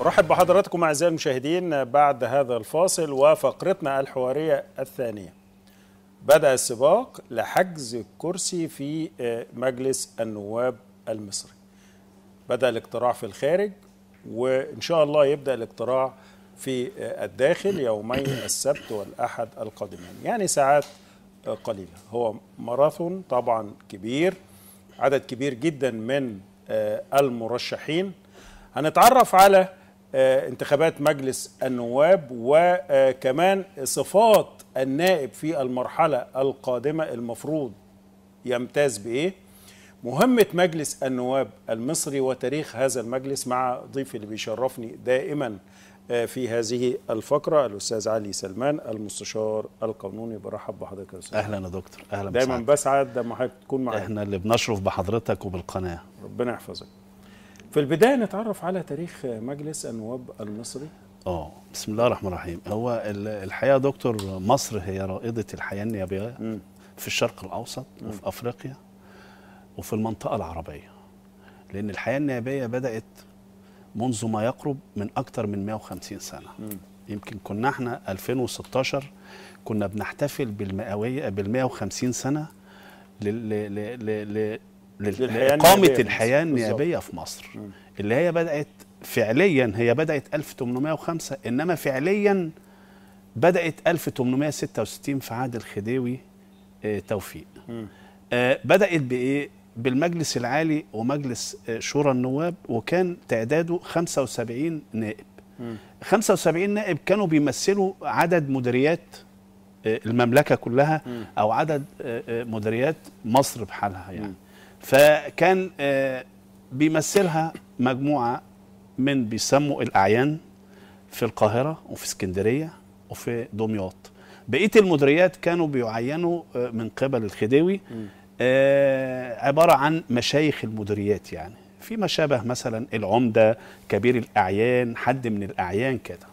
ارحب بحضراتكم أعزائي المشاهدين بعد هذا الفاصل وفقرتنا الحوارية الثانية بدأ السباق لحجز الكرسي في آه، مجلس النواب المصري بدأ الاقتراع في الخارج وإن شاء الله يبدأ الاقتراع في آه، الداخل يومي السبت والأحد القادمين يعني ساعات آه، قليلة هو ماراثون طبعا كبير عدد كبير جدا من المرشحين هنتعرف على آه، انتخابات مجلس النواب وكمان صفات النائب في المرحلة القادمة المفروض يمتاز بإيه مهمة مجلس النواب المصري وتاريخ هذا المجلس مع ضيفي اللي بيشرفني دائما آه، في هذه الفقرة الأستاذ علي سلمان المستشار القانوني برحب بحضرتك يا أستاذ أهلا يا دكتور أهلا دايما بسعد لما حضرتك تكون معانا احنا اللي بنشرف بحضرتك وبالقناة ربنا يحفظك في البدايه نتعرف على تاريخ مجلس النواب المصري اه بسم الله الرحمن الرحيم هو الحقيقه دكتور مصر هي رائده الحياه النيابيه م. في الشرق الاوسط م. وفي افريقيا وفي المنطقه العربيه لان الحياه النيابيه بدات منذ ما يقرب من اكثر من 150 سنه م. يمكن كنا احنا 2016 كنا بنحتفل بالمئويه بال 150 سنه لإقامة الحياة النيابية في مصر مم. اللي هي بدأت فعليا هي بدأت 1805 إنما فعليا بدأت 1866 في عهد الخديوي آه، توفيق آه، بدأت بإيه؟ بالمجلس العالي ومجلس آه، شورى النواب وكان تعداده 75 نائب مم. 75 نائب كانوا بيمثلوا عدد مديريات المملكة كلها أو عدد مديريات مصر بحالها يعني فكان آه، بيمثلها مجموعة من بيسموا الأعيان في القاهرة وفي اسكندرية وفي دمياط بقية المديريات كانوا بيعينوا آه، من قبل الخديوي آه، عبارة عن مشايخ المديريات يعني فيما شابه مثلا العمدة كبير الأعيان حد من الأعيان كده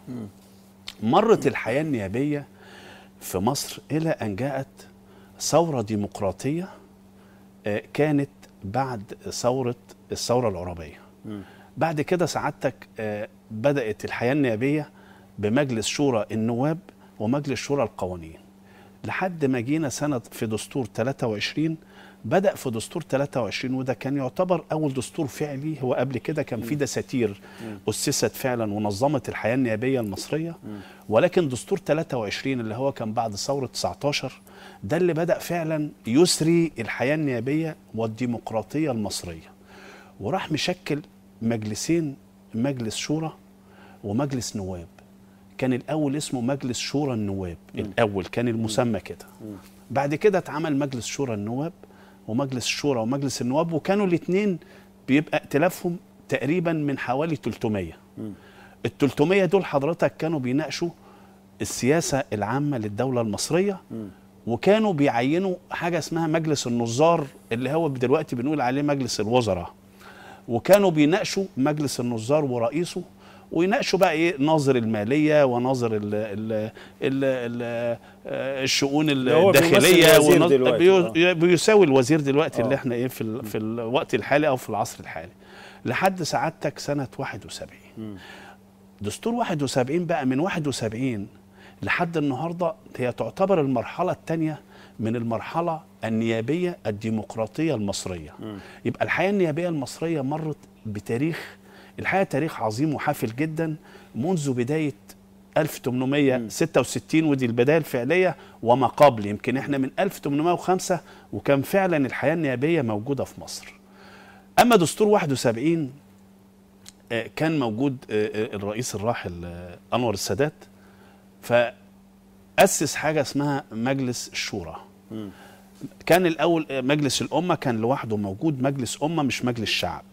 مرت الحياة النيابية في مصر إلى أن جاءت ثورة ديمقراطية كانت بعد ثوره الثوره العربيه م. بعد كده سعادتك آه، بدات الحياه النيابيه بمجلس شورى النواب ومجلس شورى القوانين لحد ما جينا سنه في دستور 23 بدأ في دستور 23 وده كان يعتبر أول دستور فعلي هو قبل كده كان في دساتير أسست فعلا ونظمت الحياة النيابية المصرية ولكن دستور 23 اللي هو كان بعد ثورة 19 ده اللي بدأ فعلا يسري الحياة النيابية والديمقراطية المصرية وراح مشكل مجلسين مجلس شورى ومجلس نواب كان الأول اسمه مجلس شورى النواب م. الأول كان المسمى كده بعد كده اتعمل مجلس شورى النواب ومجلس الشورى ومجلس النواب وكانوا الاثنين بيبقى ائتلافهم تقريبا من حوالي 300 ال 300 دول حضرتك كانوا بيناقشوا السياسة العامة للدولة المصرية م. وكانوا بيعينوا حاجه اسمها مجلس النظار اللي هو دلوقتي بنقول عليه مجلس الوزراء وكانوا بيناقشوا مجلس النظار ورئيسه ويناقشوا بقى ايه ناظر الماليه وناظر الـ الـ الـ الشؤون الداخليه آه. بيساوي الوزير دلوقتي اللي آه. احنا ايه في في الوقت الحالي او في العصر الحالي لحد سعادتك سنه 71 دستور 71 بقى من 71 لحد النهارده هي تعتبر المرحله الثانيه من المرحله النيابيه الديمقراطيه المصريه م. يبقى الحياه النيابيه المصريه مرت بتاريخ الحقيقه تاريخ عظيم وحافل جدا منذ بدايه 1866 ودي البدايه الفعليه وما قبل يمكن احنا من 1805 وكان فعلا الحياه النيابيه موجوده في مصر. اما دستور 71 آه، كان موجود آه، آه، الرئيس الراحل انور السادات فأسس حاجة اسمها مجلس الشورى كان الأول مجلس الأمة كان لوحده موجود مجلس أمة مش مجلس شعب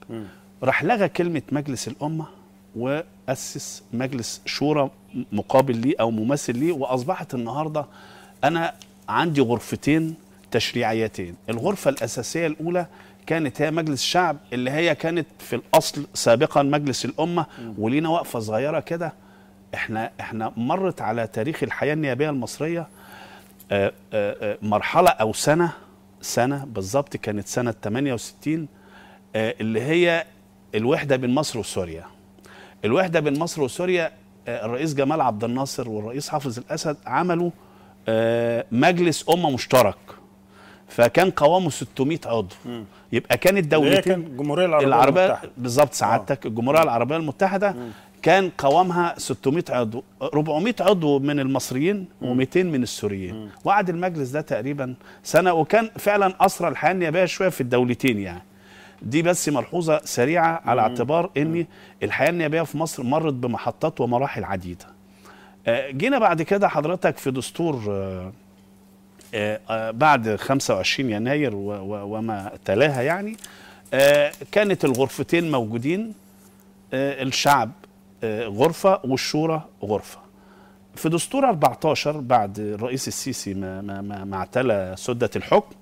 راح لغى كلمة مجلس الأمة وأسس مجلس شورى مقابل ليه أو ممثل ليه وأصبحت النهاردة أنا عندي غرفتين تشريعيتين الغرفة الأساسية الأولى كانت هي مجلس الشعب اللي هي كانت في الأصل سابقا مجلس الأمة ولينا وقفة صغيرة كده احنا احنا مرت على تاريخ الحياه النيابيه المصريه آه، آه، آه، مرحله او سنه سنه بالظبط كانت سنه 68 اللي هي الوحده بين مصر وسوريا الوحده بين مصر وسوريا الرئيس جمال عبد الناصر والرئيس حافظ الاسد عملوا مجلس امه مشترك فكان قوامه 600 عضو يبقى كانت دولتين كان الجمهوريه العربيه, العربية بالظبط سعادتك الجمهوريه العربيه المتحده كان قوامها 600 عضو 400 عضو من المصريين و200 من السوريين وقعد المجلس ده تقريبا سنه وكان فعلا اسرى الحياه النيابيه شويه في الدولتين يعني دي بس ملحوظه سريعه على اعتبار ان الحياه النيابيه في مصر مرت بمحطات ومراحل عديده آه، جينا بعد كده حضرتك في دستور آه، آه، بعد 25 يناير وما تلاها يعني كانت الغرفتين موجودين الشعب غرفه والشورى غرفه في دستور 14 بعد الرئيس السيسي ما ما ما, ما اعتلى سده الحكم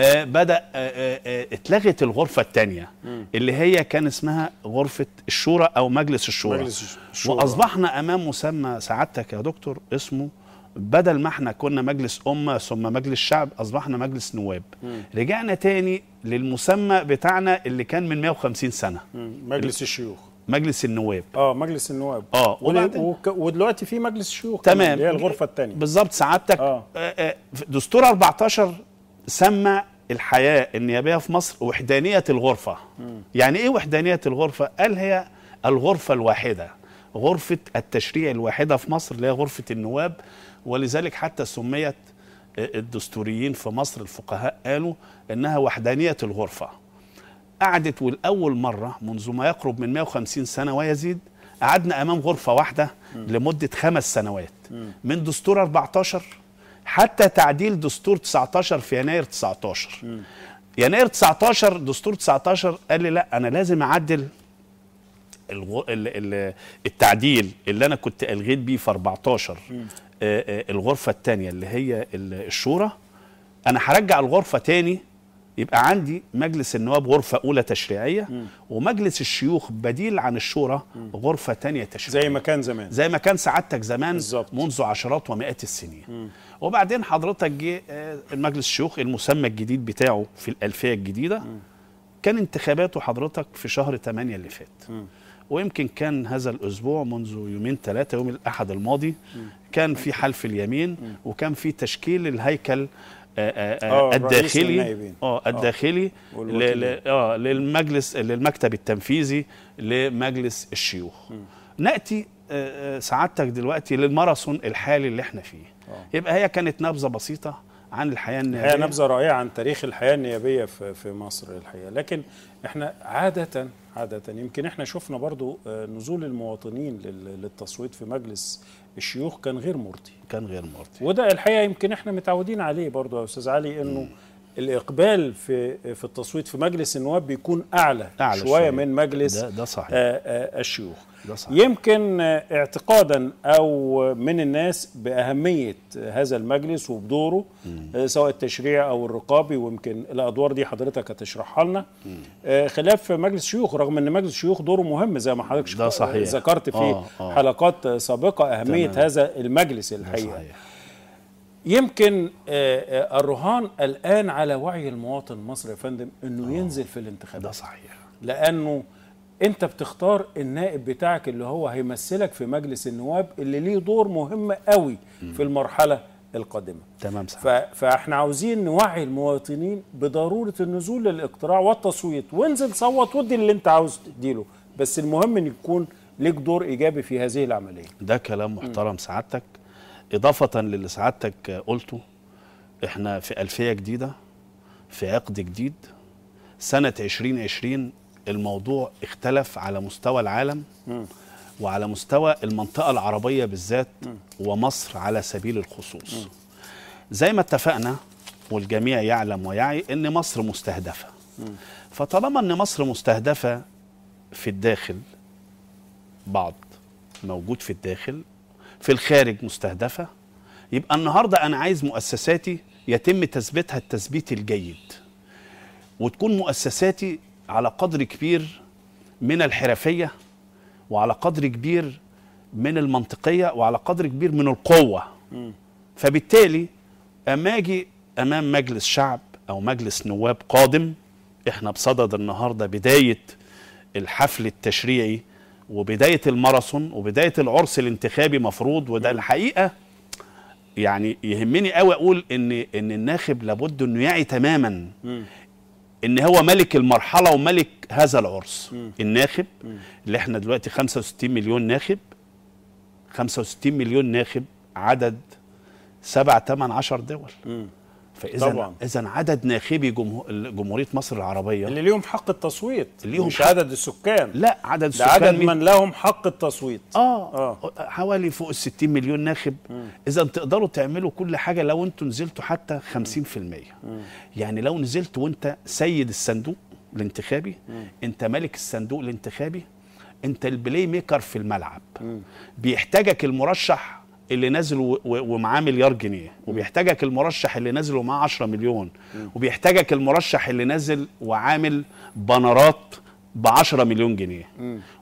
آه، بدا آه، آه، اتلغت الغرفه الثانيه اللي هي كان اسمها غرفه الشورى او مجلس الشورى مجلس الشورى واصبحنا امام مسمى سعادتك يا دكتور اسمه بدل ما احنا كنا مجلس أمة ثم مجلس شعب أصبحنا مجلس نواب مم. رجعنا تاني للمسمى بتاعنا اللي كان من 150 سنة مم. مجلس الشيوخ مجلس النواب اه مجلس النواب اه وبعدين وك... ودلوقتي في مجلس الشيوخ تمام اللي هي الغرفه الثانيه بالظبط سعادتك آه. آه،, آه، دستور 14 سمى الحياه النيابيه في مصر وحدانيه الغرفه م. يعني ايه وحدانيه الغرفه قال هي الغرفه الواحده غرفه التشريع الواحده في مصر اللي هي غرفه النواب ولذلك حتى سميت آه، الدستوريين في مصر الفقهاء قالوا انها وحدانيه الغرفه قعدت والأول مرة منذ ما يقرب من 150 سنة ويزيد قعدنا أمام غرفة واحدة لمدة خمس سنوات من دستور 14 حتى تعديل دستور 19 في يناير 19 يناير 19 دستور 19 قال لي لا أنا لازم أعدل التعديل اللي أنا كنت ألغيت بيه في 14 الغرفة الثانية اللي هي الشورى أنا هرجع الغرفة تاني يبقى عندي مجلس النواب غرفة أولى تشريعية م. ومجلس الشيوخ بديل عن الشورى غرفة تانية تشريعية زي ما كان زمان زي ما كان سعادتك زمان بالزبط. منذ عشرات ومئات السنين م. وبعدين حضرتك جه آه، المجلس الشيوخ المسمى الجديد بتاعه في الألفية الجديدة م. كان انتخاباته حضرتك في شهر 8 اللي فات م. ويمكن كان هذا الأسبوع منذ يومين ثلاثة يوم الأحد الماضي م. كان في حلف اليمين م. وكان في تشكيل الهيكل آه، آه، آه، الداخلي اه الداخلي اه للمجلس للمكتب التنفيذي لمجلس الشيوخ م. ناتي سعادتك دلوقتي للماراثون الحالي اللي احنا فيه أوه. يبقى هي كانت نبذه بسيطه عن الحياه النيابيه هي نبذه رائعه عن تاريخ الحياه النيابيه في مصر الحقيقه لكن احنا عاده عاده يمكن احنا شفنا برضو نزول المواطنين للتصويت في مجلس الشيوخ كان غير مرضي كان غير مرضي وده الحقيقه يمكن احنا متعودين عليه برضه يا استاذ علي انه م. الاقبال في في التصويت في مجلس النواب بيكون اعلى, أعلى شويه, شوية. من مجلس ده ده صحيح. آآ آه، آآ آه، الشيوخ يمكن اعتقادا او من الناس باهميه هذا المجلس وبدوره مم. آه، سواء التشريع او الرقابي ويمكن الادوار دي حضرتك هتشرحها لنا آه، خلاف مجلس الشيوخ رغم ان مجلس الشيوخ دوره مهم زي ما حضرتك ده صحيح. ذكرت في آه آه. حلقات سابقه اهميه تمام. هذا المجلس الحقيقه صحيح. يمكن آه، الرهان الان على وعي المواطن المصري يا فندم انه آه. ينزل في الانتخابات ده صحيح لانه انت بتختار النائب بتاعك اللي هو هيمثلك في مجلس النواب اللي ليه دور مهم قوي في المرحله القادمه تمام صح. فاحنا عاوزين نوعي المواطنين بضروره النزول للاقتراع والتصويت وانزل صوت ودي اللي انت عاوز تديله بس المهم ان يكون ليك دور ايجابي في هذه العمليه ده كلام محترم م. سعادتك اضافه للي سعادتك قلته احنا في الفيه جديده في عقد جديد سنه 2020 الموضوع اختلف على مستوى العالم وعلى مستوى المنطقة العربية بالذات ومصر على سبيل الخصوص زي ما اتفقنا والجميع يعلم ويعي ان مصر مستهدفة فطالما ان مصر مستهدفة في الداخل بعض موجود في الداخل في الخارج مستهدفة يبقى النهاردة أنا عايز مؤسساتي يتم تثبيتها التثبيت الجيد وتكون مؤسساتي على قدر كبير من الحرفيه وعلى قدر كبير من المنطقيه وعلى قدر كبير من القوه فبالتالي اما اجي امام مجلس شعب او مجلس نواب قادم احنا بصدد النهارده بدايه الحفل التشريعي وبدايه الماراثون وبدايه العرس الانتخابي مفروض وده الحقيقه يعني يهمني قوي اقول ان ان الناخب لابد انه يعي تماما ان هو ملك المرحله وملك هذا العرس م. الناخب م. اللي احنا دلوقتي 65 مليون ناخب 65 مليون ناخب عدد 7 8 10 دول م. فاذا اذا عدد ناخبي جمهوريه مصر العربيه اللي ليهم حق التصويت اللي مش حق. عدد السكان لا عدد السكان عدد من لهم حق التصويت اه, آه. حوالي فوق ال 60 مليون ناخب اذا تقدروا تعملوا كل حاجه لو انتوا نزلتوا حتى 50% مم. يعني لو نزلت وانت سيد الصندوق الانتخابي مم. انت ملك الصندوق الانتخابي انت البلاي ميكر في الملعب مم. بيحتاجك المرشح اللي نازل ومعاه مليار جنيه وبيحتاجك المرشح اللي نازل ومعاه 10 مليون وبيحتاجك المرشح اللي نازل وعامل بنرات ب 10 مليون جنيه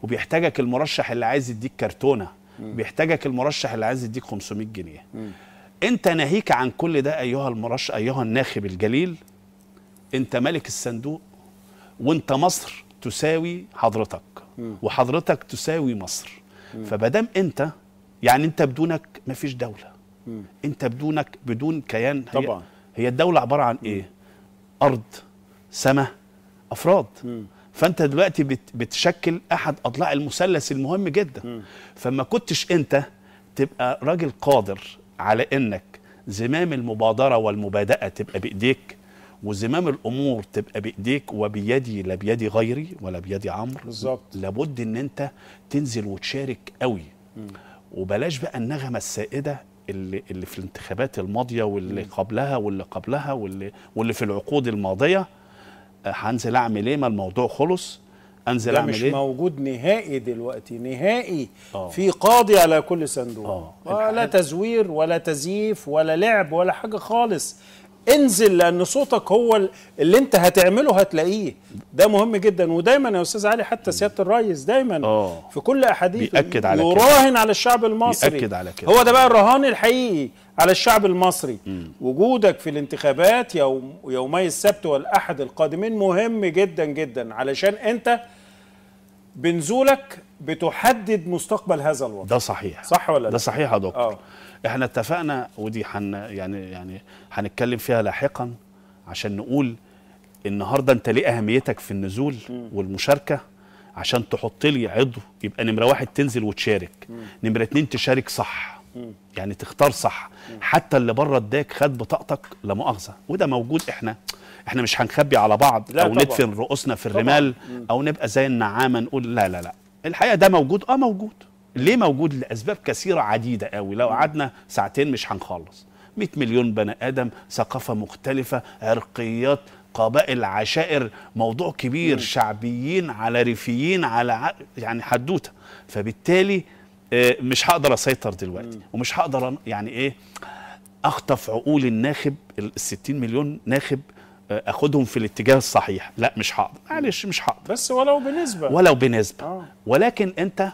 وبيحتاجك المرشح اللي عايز يديك كرتونه وبيحتاجك المرشح اللي عايز يديك 500 جنيه انت ناهيك عن كل ده ايها المرشح ايها الناخب الجليل انت ملك الصندوق وانت مصر تساوي حضرتك وحضرتك تساوي مصر فمادام انت يعني انت بدونك ما فيش دوله مم. انت بدونك بدون كيان هي طبعا هي الدوله عباره عن ايه مم. ارض سماء افراد مم. فانت دلوقتي بت بتشكل احد اضلاع المثلث المهم جدا مم. فما كنتش انت تبقى راجل قادر على انك زمام المبادره والمبادئه تبقى بايديك وزمام الامور تبقى بايديك وبيدي لا بيدي غيري ولا بيدي عمرو بالظبط لابد ان انت تنزل وتشارك قوي مم. وبلاش بقى النغمه السائده اللي اللي في الانتخابات الماضيه واللي قبلها واللي قبلها واللي واللي في العقود الماضيه آه، هنزل اعمل ايه ما الموضوع خلص انزل اعمل ايه مش موجود نهائي دلوقتي نهائي أوه. في قاضي على كل صندوق آه. لا تزوير ولا تزييف ولا لعب ولا حاجه خالص انزل لان صوتك هو اللي انت هتعمله هتلاقيه ده مهم جدا ودايما يا استاذ علي حتى سياده الرئيس دايما أوه. في كل احاديثه بيأكد على يراهن كده. على الشعب المصري بيأكد على كده. هو ده بقى الرهان الحقيقي على الشعب المصري م. وجودك في الانتخابات يوم يومي السبت والاحد القادمين مهم جدا جدا علشان انت بنزولك بتحدد مستقبل هذا الوطن ده صحيح صح ولا لا ده صحيح يا دكتور أوه. احنا اتفقنا ودي حن يعني يعني هنتكلم فيها لاحقا عشان نقول النهارده انت ليه اهميتك في النزول والمشاركه عشان تحط لي عضو يبقى نمره واحد تنزل وتشارك نمره اتنين تشارك صح يعني تختار صح حتى اللي بره اداك خد بطاقتك لا مؤاخذه وده موجود احنا احنا مش هنخبي على بعض او طبعًا. ندفن رؤوسنا في الرمال طبعًا. او نبقى زي النعامه نقول لا لا لا الحقيقه ده موجود اه موجود ليه موجود لاسباب كثيره عديده قوي لو قعدنا ساعتين مش هنخلص 100 مليون بني ادم ثقافه مختلفه عرقيات قبائل عشائر موضوع كبير مم. شعبيين على ريفيين على ع... يعني حدوته فبالتالي آه، مش هقدر اسيطر دلوقتي مم. ومش هقدر يعني ايه اخطف عقول الناخب ال 60 مليون ناخب آه، اخدهم في الاتجاه الصحيح لا مش هقدر معلش مش هقدر بس ولو بنسبه ولو بنسبه آه. ولكن انت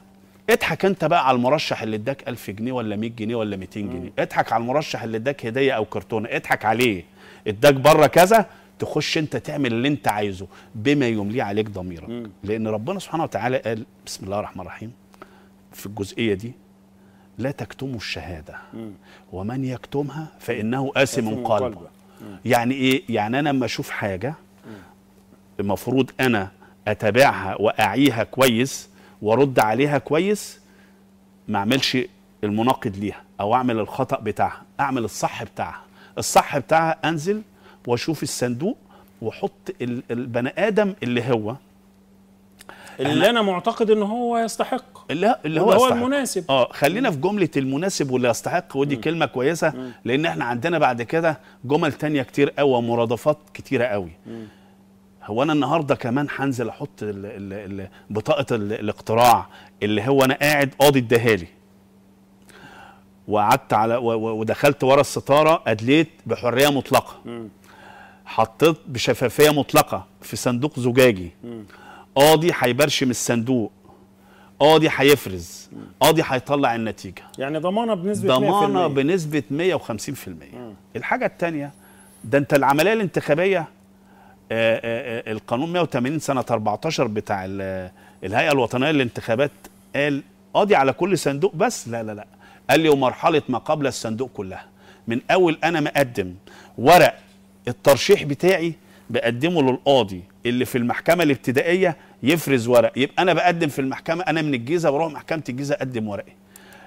اضحك انت بقى على المرشح اللي اداك 1000 جنيه ولا 100 جنيه ولا 200 جنيه اضحك على المرشح اللي اداك هديه او كرتونه اضحك عليه اداك بره كذا تخش انت تعمل اللي انت عايزه بما يمليه عليك ضميرك مم. لان ربنا سبحانه وتعالى قال بسم الله الرحمن الرحيم في الجزئيه دي لا تكتموا الشهاده مم. ومن يكتمها فانه آثم قلبه يعني ايه يعني انا لما اشوف حاجه المفروض انا اتابعها واعيها كويس وارد عليها كويس ما اعملش المناقض ليها او اعمل الخطا بتاعها اعمل الصح بتاعها الصح بتاعها انزل واشوف الصندوق واحط البني ادم اللي هو اللي أنا, انا معتقد ان هو يستحق اللي, اللي هو, هو المناسب اه خلينا في جمله المناسب واللي يستحق ودي م. كلمه كويسه م. لان احنا عندنا بعد كده جمل تانية كتير قوي ومرادفات كتيره قوي م. هو انا النهارده كمان هنزل احط ال ال الـ بطاقه الـ الاقتراع اللي هو انا قاعد قاضي اداها لي وقعدت على ودخلت ورا الستاره ادليت بحريه مطلقه حطيت بشفافيه مطلقه في صندوق زجاجي قاضي هيبرشم الصندوق قاضي هيفرز قاضي هيطلع النتيجه يعني ضمانه بنسبه ضمانه بنسبه 150% الحاجه الثانيه ده انت العمليه الانتخابيه آه، آه، آه، القانون 180 سنه 14 بتاع الهيئه الوطنيه للانتخابات قال قاضي على كل صندوق بس لا لا لا قال لي ومرحله ما قبل الصندوق كلها من اول انا ما اقدم ورق الترشيح بتاعي بقدمه للقاضي اللي في المحكمه الابتدائيه يفرز ورق يبقى انا بقدم في المحكمه انا من الجيزه بروح محكمه الجيزه اقدم ورقي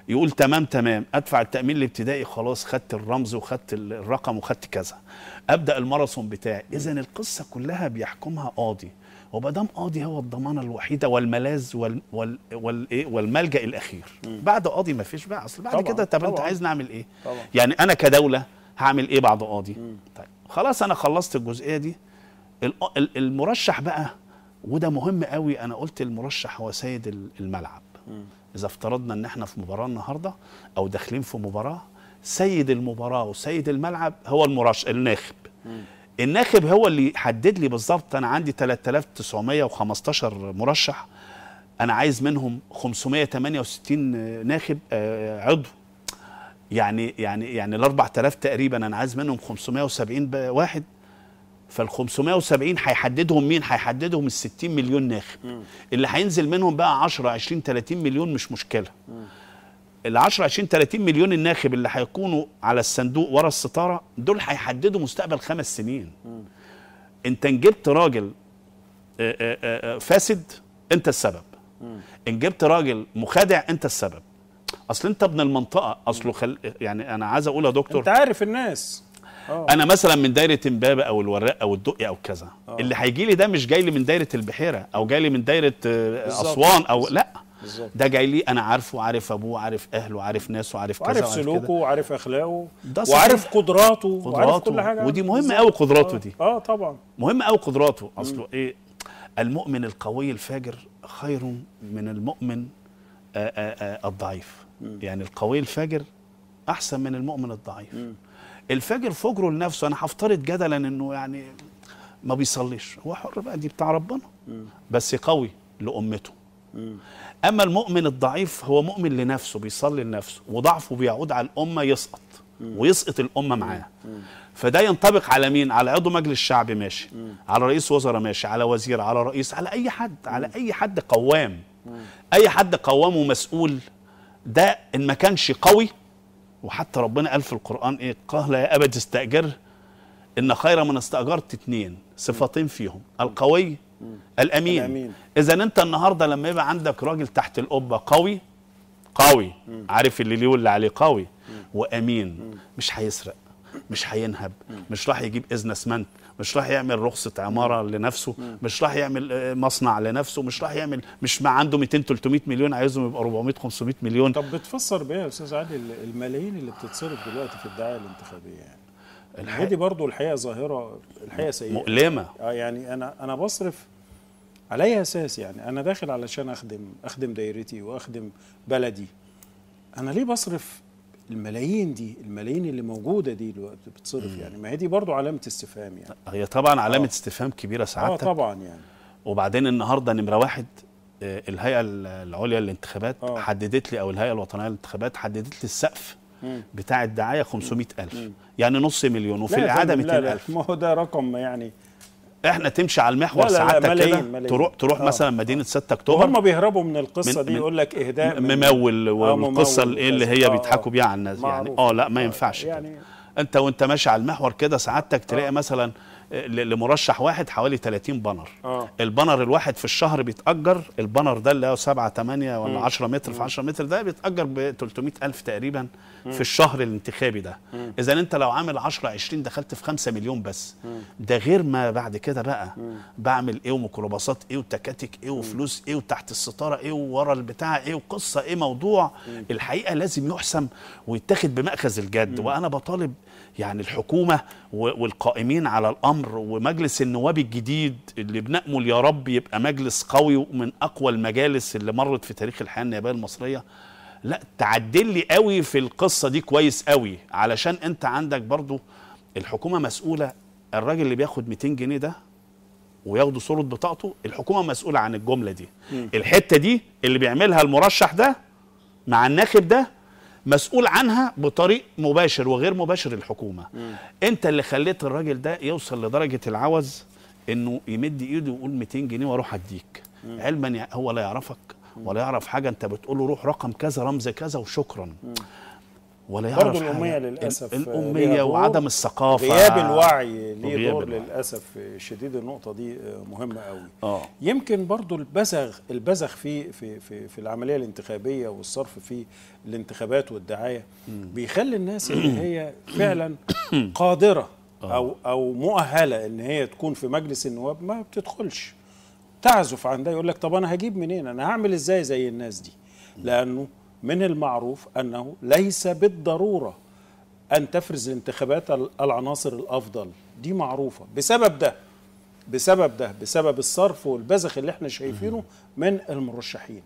يقول تمام تمام ادفع التامين الابتدائي خلاص خدت الرمز وخدت الرقم وخدت كذا ابدا الماراثون بتاعي اذا القصه كلها بيحكمها قاضي وما دام قاضي هو الضمانه الوحيده والملاذ وال وال وال إيه؟ والملجا الاخير م. بعد قاضي ما فيش بقى اصل بعد طبعًا. كده طب انت عايز نعمل ايه طبعًا. يعني انا كدوله هعمل ايه بعد قاضي م. طيب خلاص انا خلصت الجزئيه دي المرشح بقى وده مهم قوي انا قلت المرشح هو سيد الملعب م. اذا افترضنا ان احنا في مباراه النهارده او داخلين في مباراه سيد المباراه وسيد الملعب هو المرش الناخب الناخب هو اللي حدد لي بالظبط انا عندي 3915 مرشح انا عايز منهم 568 ناخب آه، آه، عضو يعني يعني يعني ال 4000 تقريبا انا عايز منهم 570 واحد فال 570 هيحددهم مين؟ هيحددهم ال 60 مليون ناخب مم. اللي هينزل منهم بقى 10 20 30 مليون مش مشكله. ال 10 20 30 مليون الناخب اللي هيكونوا على الصندوق ورا الستاره دول هيحددوا مستقبل خمس سنين. مم. انت جبت راجل آه، آه، آه، فاسد انت السبب. مم. ان جبت راجل مخادع انت السبب. اصل انت ابن المنطقه اصله خل... يعني انا عايز اقول يا دكتور انت عارف الناس أوه. انا مثلا من دايره امبابه او الوراق او الدقي او كذا أوه. اللي هيجي لي ده مش جاي لي من دايره البحيره او جاي لي من دايره آه، بالزبط. اسوان او لا بالزبط. ده جاي لي انا عارفه وعارف ابوه وعارف اهله وعارف ناسه وعارف كذا وعارف سلوكه وعارف اخلاقه وعارف قدراته وعارف كل حاجه ودي مهمه قوي قدراته دي اه, آه، طبعا مهمه قوي قدراته اصله ايه المؤمن القوي الفاجر خير من المؤمن آآ آه، آآ الضعيف م. يعني القوي الفاجر احسن من المؤمن الضعيف م. الفاجر فجره لنفسه انا هفترض جدلا انه يعني ما بيصليش هو حر بقى دي بتاع ربنا بس قوي لامته اما المؤمن الضعيف هو مؤمن لنفسه بيصلي لنفسه وضعفه بيعود على الامه يسقط ويسقط الامه معاه فده ينطبق على مين على عضو مجلس شعبي ماشي على رئيس وزراء ماشي على وزير على رئيس على اي حد على اي حد قوام اي حد قوام ومسؤول ده ان ما كانش قوي وحتى ربنا قال في القرآن إيه قال يا أبت استأجر إن خير من استأجرت اتنين صفتين فيهم القوي الأمين, الأمين. إذا أنت النهاردة لما يبقى عندك راجل تحت القبة قوي قوي عارف اللي ليه واللي عليه قوي وأمين مش هيسرق مش هينهب مش راح يجيب إذن اسمنت مش راح يعمل رخصه عماره لنفسه مش راح يعمل آه، مصنع لنفسه مش راح يعمل مش ما عنده 200 300 مليون عايزهم يبقى 400 500 مليون طب بتفسر بيها يا استاذ علي الملايين اللي بتتصرف دلوقتي في الدعايه الانتخابيه يعني الحقيقة دي برضه الحقيقه ظاهره الحقيقه سيئه مؤلمه اه يعني انا انا بصرف على اي اساس يعني انا داخل علشان اخدم اخدم دايرتي واخدم بلدي انا ليه بصرف الملايين دي الملايين اللي موجوده دي اللي بتصرف يعني ما هي دي برضو علامه استفهام يعني هي طبعا علامه أوه. استفهام كبيره آه، سعادتك اه طبعا يعني وبعدين النهارده نمره واحد آه، الهيئه العليا للانتخابات آه. حددت لي او الهيئه الوطنيه للانتخابات حددت لي السقف بتاع الدعايه 500000 يعني نص مليون وفي الاعاده 200000 ما هو ده رقم يعني احنا تمشي على المحور ساعتها كده تروح تروح آه. مثلا مدينه 6 اكتوبر هم بيهربوا من القصه من دي يقول لك اهداء ممول آه، والقصه اللي, اللي هي بيضحكوا آه، بيها على الناس يعني اه لا ما ينفعش يعني انت وانت ماشي على المحور كده سعادتك تلاقي مثلا لمرشح واحد حوالي 30 بانر آه. البانر الواحد في الشهر بيتأجر البانر ده اللي هو 7 8 ولا 10 متر في 10 متر ده بيتأجر ب 300 ألف تقريبا م. في الشهر الانتخابي ده إذا أنت لو عامل 10 20 دخلت في 5 مليون بس م. ده غير ما بعد كده بقى م. بعمل إيه وميكروباصات إيه وتكاتك إيه وفلوس إيه وتحت الستارة إيه وورا البتاع إيه وقصة إيه موضوع الحقيقة لازم يحسم ويتاخد بمأخذ الجد وأنا بطالب يعني الحكومة والقائمين على الأمر ومجلس النواب الجديد اللي بنأمل يا رب يبقى مجلس قوي ومن أقوى المجالس اللي مرت في تاريخ الحياة النيابية المصرية لا تعدل لي قوي في القصة دي كويس قوي علشان أنت عندك برضو الحكومة مسؤولة الراجل اللي بياخد 200 جنيه ده وياخدوا صورة بطاقته الحكومة مسؤولة عن الجملة دي الحتة دي اللي بيعملها المرشح ده مع الناخب ده مسؤول عنها بطريق مباشر وغير مباشر الحكومه مم. انت اللي خليت الراجل ده يوصل لدرجه العوز انه يمد ايده ويقول 200 جنيه واروح اديك علما هو لا يعرفك ولا يعرف حاجه انت بتقوله روح رقم كذا رمز كذا وشكرا مم. ولا يعرف برضو الاميه حاجة. للاسف آه، الاميه وعدم الثقافه غياب الوعي ليه دور الوعي. للاسف آه، شديد النقطه دي آه، مهمه قوي آه. يمكن برضو البزغ البزغ في في في, في العمليه الانتخابيه والصرف في الانتخابات والدعايه بيخلي الناس اللي هي فعلا قادره او او مؤهله ان هي تكون في مجلس النواب ما بتدخلش تعزف عن ده يقول لك طب انا هجيب منين انا هعمل ازاي زي الناس دي لانه من المعروف أنه ليس بالضرورة أن تفرز الانتخابات العناصر الأفضل دي معروفة بسبب ده بسبب ده بسبب الصرف والبذخ اللي احنا شايفينه من المرشحين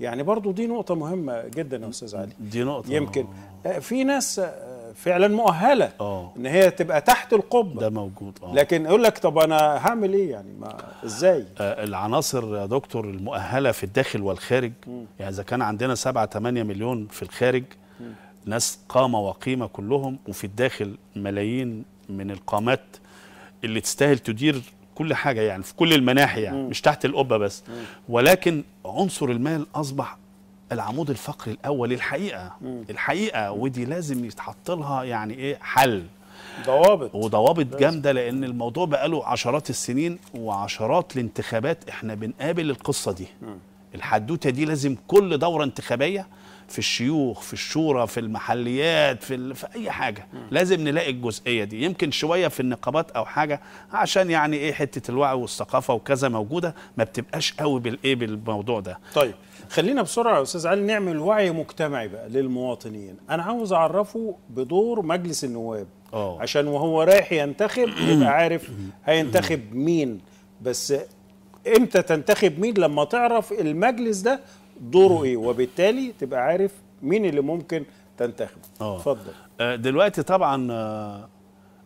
يعني برضو دي نقطة مهمة جدا يا أستاذ علي دي نقطة يمكن آه، في ناس فعلا مؤهله أوه. ان هي تبقى تحت القبه ده موجود أوه. لكن يقول لك طب انا هعمل ايه يعني ما ازاي آه العناصر يا دكتور المؤهله في الداخل والخارج م. يعني اذا كان عندنا 7 8 مليون في الخارج م. ناس قامه وقيمه كلهم وفي الداخل ملايين من القامات اللي تستاهل تدير كل حاجه يعني في كل المناحي يعني م. مش تحت القبه بس م. ولكن عنصر المال اصبح العمود الفقري الاول الحقيقه مم. الحقيقه ودي لازم يتحط لها يعني ايه حل ضوابط وضوابط جامده لان الموضوع بقاله عشرات السنين وعشرات الانتخابات احنا بنقابل القصه دي مم. الحدوته دي لازم كل دوره انتخابيه في الشيوخ في الشورى في المحليات في, ال... في اي حاجه لازم نلاقي الجزئيه دي يمكن شويه في النقابات او حاجه عشان يعني ايه حته الوعي والثقافه وكذا موجوده ما بتبقاش قوي بالايه بالموضوع ده طيب خلينا بسرعه يا استاذ علي نعمل وعي مجتمعي بقى للمواطنين انا عاوز اعرفه بدور مجلس النواب أوه. عشان وهو رايح ينتخب يبقى عارف هينتخب مين بس امتى تنتخب مين لما تعرف المجلس ده دوره ايه وبالتالي تبقى عارف مين اللي ممكن تنتخبه آه. اتفضل آه، دلوقتي طبعا آه،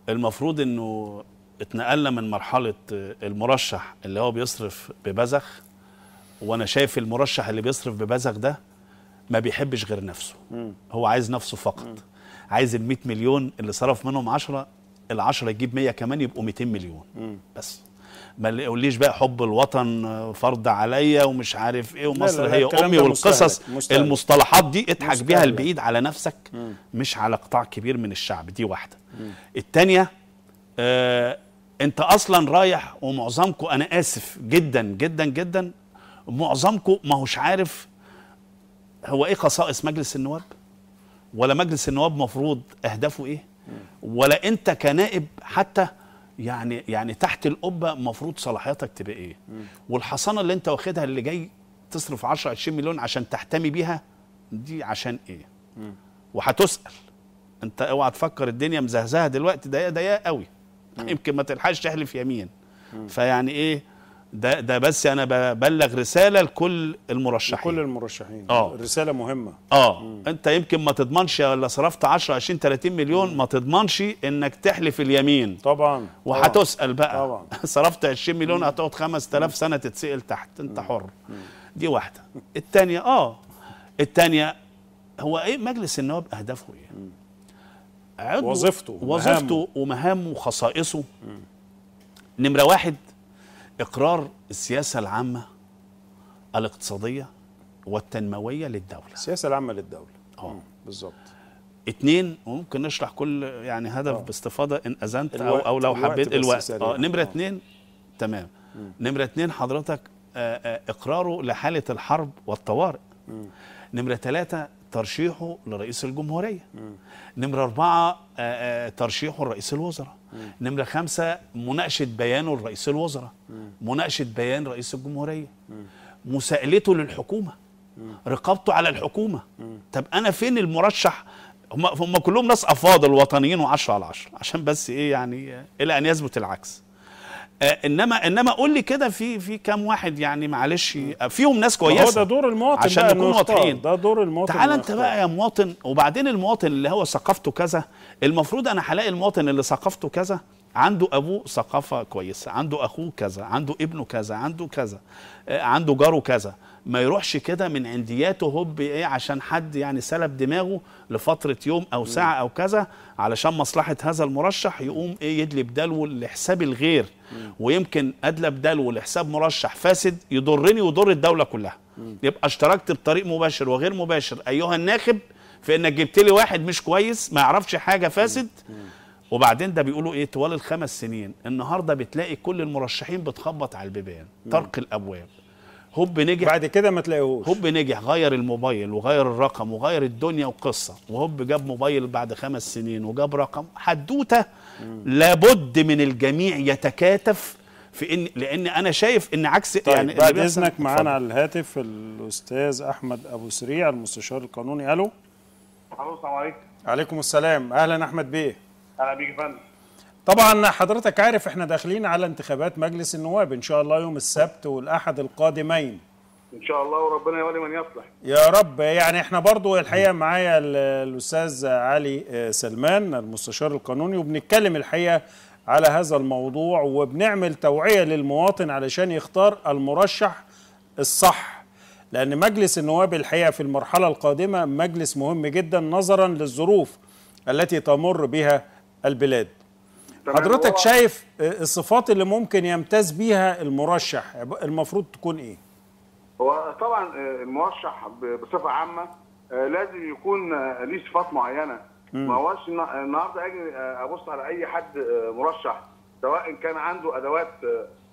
المفروض انه اتنقلنا من مرحله المرشح اللي هو بيصرف ببزخ وانا شايف المرشح اللي بيصرف ببزخ ده ما بيحبش غير نفسه م. هو عايز نفسه فقط م. عايز ال 100 مليون اللي صرف منهم 10 ال 10 يجيب 100 كمان يبقوا 200 مليون م. بس ما ليش بقى حب الوطن فرض عليا ومش عارف ايه ومصر لا لا هي امي والقصص مستهلك. المصطلحات دي اضحك بيها البعيد على نفسك م. مش على قطاع كبير من الشعب دي واحده الثانيه آه انت اصلا رايح ومعظمكم انا اسف جدا جدا جدا معظمكم ما هوش عارف هو ايه خصائص مجلس النواب ولا مجلس النواب مفروض اهدافه ايه ولا انت كنائب حتى يعني يعني تحت القبه المفروض صلاحياتك تبقى ايه والحصانه اللي انت واخدها اللي جاي تصرف 10 20 مليون عشان تحتمي بيها دي عشان ايه وهتسال انت اوعى تفكر الدنيا مزهزهه دلوقتي ضيقه ضيقه قوي يمكن ما تلحقش تحلف يمين فيعني ايه ده ده بس انا ببلغ رساله لكل المرشحين لكل المرشحين اه رساله مهمه اه مم. انت يمكن ما تضمنش ولا صرفت 10 20 30 مليون مم. ما تضمنش انك تحلف اليمين طبعا وهتسال بقى طبعا صرفت 20 مليون هتقعد 5000 سنه تتسال تحت انت مم. حر مم. دي واحده الثانيه اه الثانيه هو ايه مجلس النواب اهدافه ايه؟ وظيفته وظيفته ومهامه وخصائصه مم. نمره واحد اقرار السياسه العامه الاقتصاديه والتنمويه للدوله السياسه العامه للدوله اه بالظبط اتنين وممكن نشرح كل يعني هدف أوه. باستفاضه ان اذنت او او لو حبيت الوقت اه نمره آه. اتنين تمام نمره اتنين حضرتك آه، آه، اقراره لحاله الحرب والطوارئ نمره ثلاثة ترشيحه لرئيس الجمهورية نمرة أربعة آه، آه، ترشيحه لرئيس الوزراء نمرة خمسة مناقشة بيانه لرئيس الوزراء مناقشة بيان رئيس الجمهورية مساءلته للحكومة رقابته على الحكومة طب أنا فين المرشح هم كلهم ناس أفاضل وطنيين وعشرة على عشرة عشان بس إيه يعني إلى أن يثبت العكس آه، انما انما قول لي كده في في كام واحد يعني معلش آه، فيهم ناس كويسه هو ده دور المواطن عشان نكون واضحين ده دور المواطن تعال انت بقى يا مواطن وبعدين المواطن اللي هو ثقافته كذا المفروض انا هلاقي المواطن اللي ثقافته كذا عنده ابوه ثقافه كويسه عنده اخوه كذا عنده ابنه كذا عنده كذا آه، عنده جاره كذا ما يروحش كده من عندياته هوب ايه عشان حد يعني سلب دماغه لفتره يوم او ساعه او كذا علشان مصلحه هذا المرشح يقوم ايه يدلي بدلو لحساب الغير ويمكن ادلى بدلو لحساب مرشح فاسد يضرني ويضر الدوله كلها يبقى اشتركت بطريق مباشر وغير مباشر ايها الناخب في انك جبت لي واحد مش كويس ما يعرفش حاجه فاسد وبعدين ده بيقولوا ايه طوال الخمس سنين النهارده بتلاقي كل المرشحين بتخبط على البيبان طرق الابواب هوب نجح بعد كده ما تلاقيهوش هوب نجح غير الموبايل وغير الرقم وغير الدنيا وقصه وهوب جاب موبايل بعد خمس سنين وجاب رقم حدوته لابد من الجميع يتكاتف في ان لان انا شايف ان عكس طيب يعني بعد اذنك معانا على الهاتف الاستاذ احمد ابو سريع المستشار القانوني الو الو السلام عليكم عليكم السلام اهلا احمد بيه اهلا بيك يا فندم طبعا حضرتك عارف احنا داخلين على انتخابات مجلس النواب ان شاء الله يوم السبت والاحد القادمين ان شاء الله وربنا يولي من يصلح يا رب يعني احنا برضو الحقيقه معايا الاستاذ علي آه، سلمان المستشار القانوني وبنتكلم الحقيقه على هذا الموضوع وبنعمل توعيه للمواطن علشان يختار المرشح الصح لان مجلس النواب الحقيقه في المرحله القادمه مجلس مهم جدا نظرا للظروف التي تمر بها البلاد حضرتك شايف الصفات اللي ممكن يمتاز بيها المرشح المفروض تكون ايه؟ هو طبعا آه، المرشح بصفه عامه آه، لازم يكون آه، ليه صفات معينه ما هوش النهارده اجي ابص على اي حد مرشح سواء كان عنده ادوات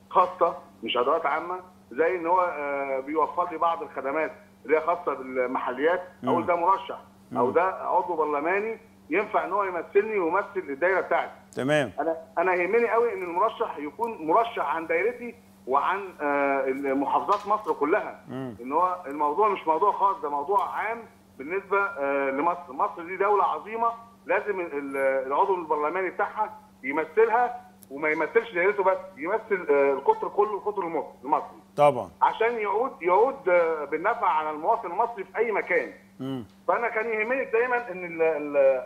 خاصه مش ادوات عامه زي ان هو بيوفر لي بعض الخدمات اللي هي خاصه بالمحليات اقول ده مرشح او ده عضو برلماني ينفع ان هو يمثلني ويمثل الدايره بتاعتي تمام انا انا يهمني قوي ان المرشح يكون مرشح عن دايرتي وعن آه، محافظات مصر كلها مم. ان هو الموضوع مش موضوع خاص ده موضوع عام بالنسبه آه، لمصر مصر دي دوله عظيمه لازم العضو البرلماني بتاعها يمثلها وما يمثلش دايرته بس يمثل آه، القطر كله القطر المصري طبعا عشان يعود يعود بالنفع على المواطن المصري في اي مكان فانا كان يهمني دايما ان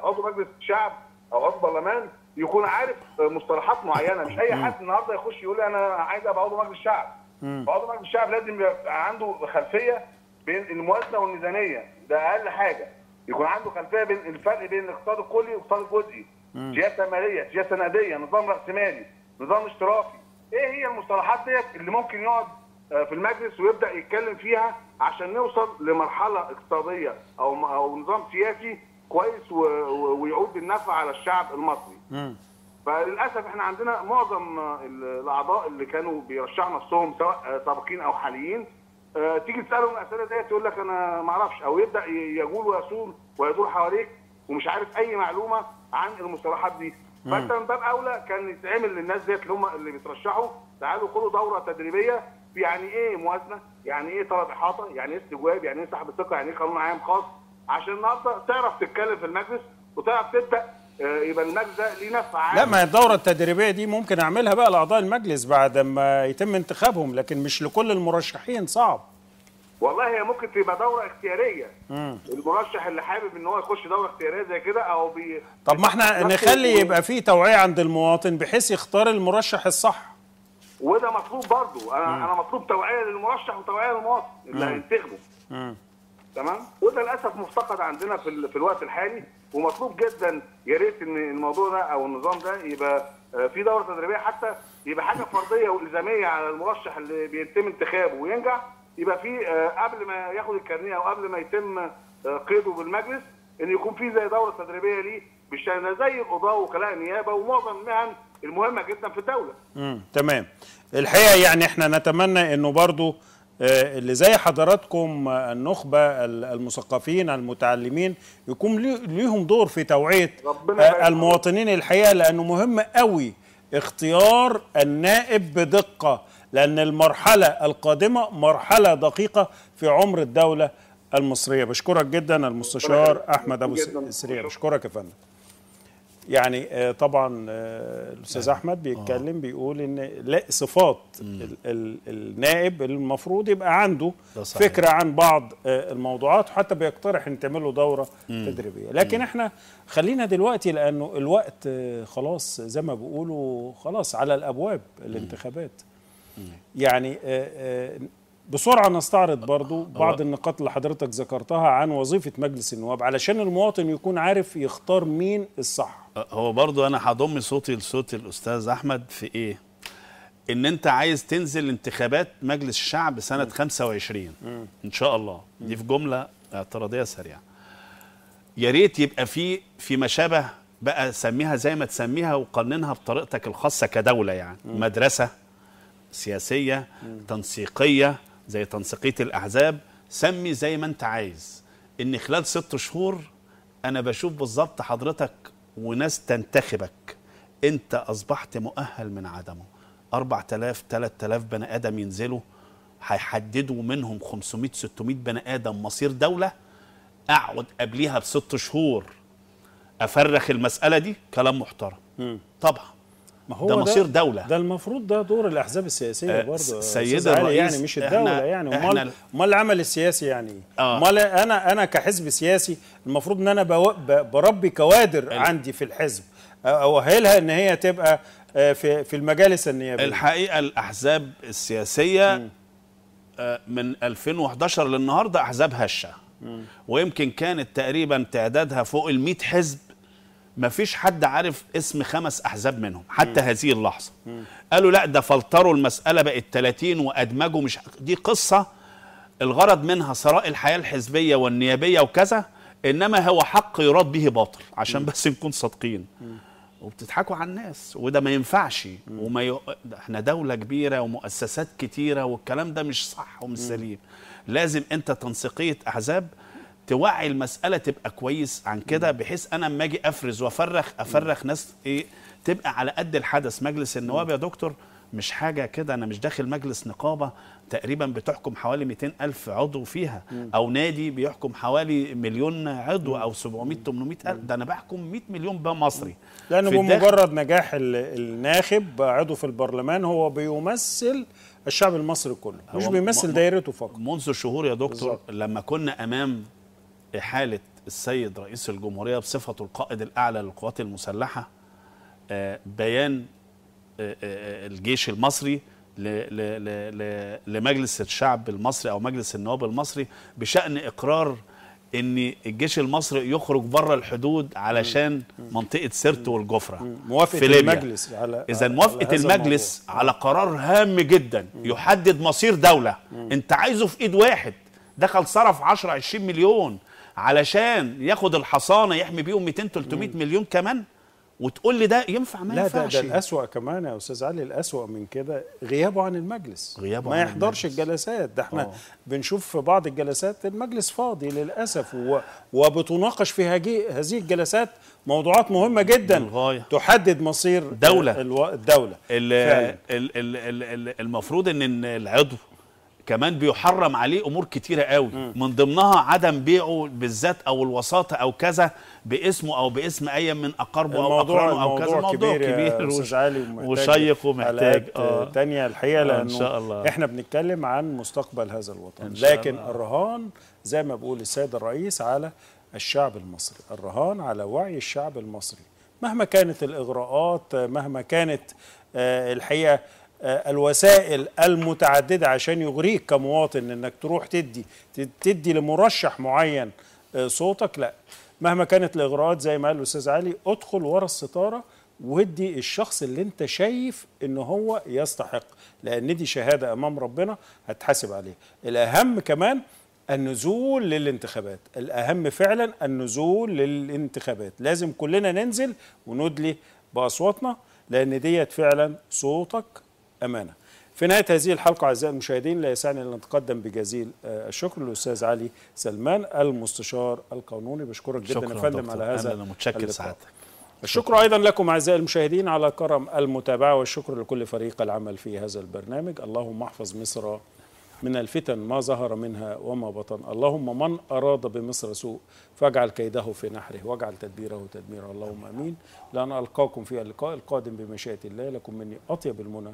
عضو مجلس الشعب او عضو برلمان يكون عارف مصطلحات معينه مش اي حد النهارده يخش يقول انا عايز ابقى عضو مجلس الشعب عضو مجلس الشعب لازم يبقى عنده خلفيه بين الموازنه والميزانيه ده اقل حاجه يكون عنده خلفيه بين الفرق بين الاقتصاد الكلي والاقتصاد الجزئي سياسه ماليه سياسه ناديه نظام راسمالي نظام اشتراكي ايه هي المصطلحات ديت اللي ممكن يقعد آه، في المجلس ويبدا يتكلم فيها عشان نوصل لمرحله اقتصاديه او او نظام سياسي كويس ويعود بالنفع على الشعب المصري. فللاسف احنا عندنا معظم الاعضاء اللي كانوا بيرشحوا نفسهم سواء سابقين او حاليين آه، تيجي تسالهم الاسئله ديت يقول لك انا ما اعرفش او يبدا يجول ويصول ويدور حواليك ومش عارف اي معلومه عن المصطلحات دي فانت من باب اولى كان يتعمل للناس ديت اللي هم اللي بيترشحوا تعالوا خدوا دوره تدريبيه يعني ايه موازنه؟ يعني ايه طلب احاطه؟ يعني ايه استجواب؟ يعني ايه سحب الثقه؟ يعني ايه قانون عام خاص؟ عشان النهارده تعرف تتكلم في المجلس وتعرف تبدا آه، يبقى المجلس ده ليه نفع عام لا ما هي الدوره التدريبيه دي ممكن اعملها بقى لاعضاء المجلس بعد ما يتم انتخابهم لكن مش لكل المرشحين صعب والله هي ممكن تبقى دوره اختياريه مم. المرشح اللي حابب ان هو يخش دوره اختياريه زي كده او بي... طب ما احنا نخلي يبقى في توعيه عند المواطن بحيث يختار المرشح الصح وده مطلوب برضه انا مم. انا مطلوب توعيه للمرشح وتوعيه للمواطن اللي هينتخبه تمام وده للاسف مفتقد عندنا في, ال... في الوقت الحالي ومطلوب جدا يا ريت ان الموضوع ده او النظام ده يبقى آه، في دوره تدريبيه حتى يبقى حاجه فرديه والزاميه على المرشح اللي بيتم انتخابه وينجح يبقى في آه، قبل ما ياخد الكارنيه او قبل ما يتم آه، قيده بالمجلس ان يكون في زي دوره تدريبيه ليه بالشان زي القضاه وكلاء النيابه ومعظم المهن المهمه جدا في الدوله امم تمام الحقيقه يعني احنا نتمنى انه برضو آه، اللي زي حضراتكم آه، النخبة المثقفين المتعلمين يكون ليهم دور في توعية آه، المواطنين الحقيقة لأنه مهم قوي اختيار النائب بدقة لأن المرحلة القادمة مرحلة دقيقة في عمر الدولة المصرية بشكرك جدا المستشار أحمد أبو سريع بشكرك يا فندم يعني آه، طبعا آه، الاستاذ أيوة. احمد بيتكلم آه. بيقول ان لا صفات ال ال النائب المفروض يبقى عنده فكره عن بعض الموضوعات وحتى بيقترح ان تعمل له دوره مم. تدريبيه لكن مم. احنا خلينا دلوقتي لانه الوقت خلاص زي ما بيقولوا خلاص على الابواب الانتخابات مم. يعني بسرعه نستعرض برضو آه. بعض النقاط اللي حضرتك ذكرتها عن وظيفه مجلس النواب علشان المواطن يكون عارف يختار مين الصح آه، هو برضو انا هضم صوتي لصوت الاستاذ احمد في ايه ان انت عايز تنزل انتخابات مجلس الشعب سنه م. 25 م. ان شاء الله دي في جمله اعتراضيه سريعه يا ريت يبقى في في مشابه شابه بقى سميها زي ما تسميها وقننها بطريقتك الخاصه كدوله يعني م. مدرسه سياسيه م. تنسيقيه زي تنسيقيه الاحزاب سمي زي ما انت عايز ان خلال ست شهور انا بشوف بالظبط حضرتك وناس تنتخبك انت اصبحت مؤهل من عدمه 4000 3000 بني ادم ينزلوا هيحددوا منهم 500 600 بني ادم مصير دوله اقعد قبليها بست شهور افرخ المساله دي كلام محترم طبعا ما هو ده مصير دولة ده المفروض ده دور الأحزاب السياسية آه، برضه سيدة يعني الرئيس يعني مش الدولة احنا يعني امال امال العمل السياسي يعني آه. امال آه أنا أنا كحزب سياسي المفروض إن أنا بربي كوادر عندي في الحزب أؤهلها إن هي تبقى آه، في في المجالس النيابية الحقيقة الأحزاب السياسية من 2011 للنهارده أحزاب هشة ويمكن كانت تقريبا تعدادها فوق ال 100 حزب ما فيش حد عارف اسم خمس احزاب منهم حتى مم. هذه اللحظه مم. قالوا لا ده فلتروا المساله بقت 30 وادمجوا مش دي قصه الغرض منها ثراء الحياه الحزبيه والنيابيه وكذا انما هو حق يراد به باطل عشان مم. بس نكون صادقين وبتضحكوا على الناس وده ما ينفعش وما ي... احنا دوله كبيره ومؤسسات كتيره والكلام ده مش صح ومش سليم لازم انت تنسيقيه احزاب توعي المساله تبقى كويس عن كده بحيث انا لما اجي افرز وافرخ افرخ ناس ايه تبقى على قد الحدث مجلس النواب يا دكتور مش حاجه كده انا مش داخل مجلس نقابه تقريبا بتحكم حوالي 200 الف عضو فيها او نادي بيحكم حوالي مليون عضو او 700 800 الف ده انا بحكم 100 مليون مصري لانه بمجرد نجاح الناخب عضو في البرلمان هو بيمثل الشعب المصري كله مش بيمثل دايرته فقط منذ شهور يا دكتور بالزبط. لما كنا امام إحالة السيد رئيس الجمهورية بصفته القائد الأعلى للقوات المسلحة آه، بيان آه، آه، الجيش المصري لمجلس الشعب المصري أو مجلس النواب المصري بشأن إقرار ان الجيش المصري يخرج بره الحدود علشان منطقه سرت والجفره موافقه في المجلس على اذا موافقه المجلس الموضوع. على قرار هام جدا يحدد مصير دوله انت عايزه في ايد واحد دخل صرف 10 20 مليون علشان ياخد الحصانه يحمي بيهم 200 300 مليون كمان وتقول لي ده ينفع ما ينفعش لا ده, ده الأسوأ كمان يا استاذ علي الأسوأ من كده غيابه عن المجلس غيابه ما عن يحضرش المجلس. الجلسات ده احنا أوه. بنشوف في بعض الجلسات المجلس فاضي للأسف و... وبتناقش في هجي... هذه الجلسات موضوعات مهمة جدا بالغاية. تحدد مصير دولة الو... الدولة ال... ال... ال... ال... المفروض ان العضو كمان بيحرم عليه امور كتيره قوي م. من ضمنها عدم بيعه بالذات او الوساطه او كذا باسمه او باسم اي من اقاربه او اقرانه او كذا موضوع كبير, كبير وشيق ومحتاج آه. تانية الحقيقه آه، لانه إن شاء الله. احنا بنتكلم عن مستقبل هذا الوطن لكن الله. الرهان زي ما بقول السيد الرئيس على الشعب المصري الرهان على وعي الشعب المصري مهما كانت الاغراءات مهما كانت آه، الحقيقه آه، الوسائل المتعددة عشان يغريك كمواطن انك تروح تدي تدي لمرشح معين آه، صوتك لا مهما كانت الاغراءات زي ما قال الاستاذ علي ادخل ورا الستاره ودي الشخص اللي انت شايف ان هو يستحق لان دي شهاده امام ربنا هتحاسب عليها الاهم كمان النزول للانتخابات الاهم فعلا النزول للانتخابات لازم كلنا ننزل وندلي باصواتنا لان ديت فعلا صوتك أمانة في نهاية هذه الحلقة أعزائي المشاهدين لا يسعني أن نتقدم بجزيل آه، الشكر للأستاذ علي سلمان المستشار القانوني بشكرك جدا يا فندم على هذا أنا متشكر سعادتك الشكر أيضا لكم أعزائي المشاهدين على كرم المتابعة والشكر لكل فريق العمل في هذا البرنامج اللهم احفظ مصر من الفتن ما ظهر منها وما بطن اللهم من أراد بمصر سوء فاجعل كيده في نحره واجعل تدبيره تدميره اللهم أمين لأن ألقاكم في اللقاء القادم بمشيئة الله لكم مني أطيب المنى